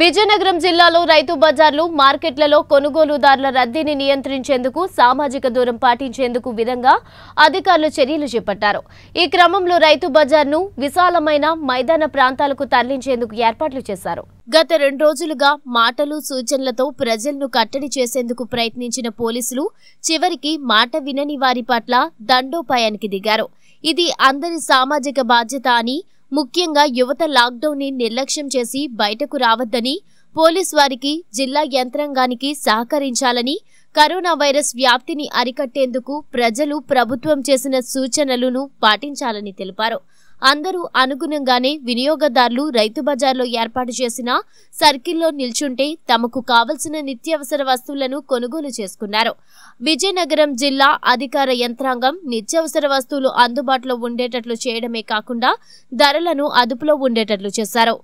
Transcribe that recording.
విజయనగరం జిల్లాలో రైతు బజార్లు మార్కెట్లలో కొనుగోలుదారుల రద్దీని నియంత్రించేందుకు సామాజిక దూరం పాటించేందుకు విధంగా అధికారులు చర్యలు చేపట్టారు ఈ క్రమంలో రైతు బజార్ను విశాలమైన మైదాన ప్రాంతాలకు తరలించేందుకు ఏర్పాట్లు చేశారు గత రెండు రోజులుగా మాటలు సూచనలతో ప్రజలను కట్టడి చేసేందుకు ప్రయత్నించిన పోలీసులు చివరికి మాట వినని వారి పట్ల దండోపాయానికి దిగారు ఇది అందరి సామాజిక బాధ్యత అని ముఖ్యంగా యువత లాక్డౌన్ని నిర్లక్ష్యం చేసి బయటకు రావద్దని పోలీస్ వారికి జిల్లా యంత్రాంగానికి సహకరించాలని కరోనా వైరస్ వ్యాప్తిని అరికట్టేందుకు ప్రజలు ప్రభుత్వం చేసిన సూచనలను పాటించాలని తెలిపారు అందరూ అనుగుణంగానే వినియోగదారులు రైతు బజార్లో ఏర్పాటు చేసిన సర్కిల్లో నిల్చుంటే తమకు కావలసిన నిత్యావసర వస్తువులను కొనుగోలు చేసుకున్నారు విజయనగరం జిల్లా అధికార యంత్రాంగం నిత్యావసర వస్తువులు అందుబాటులో ఉండేటట్లు చేయడమే కాకుండా ధరలను అదుపులో ఉండేటట్లు చేశారు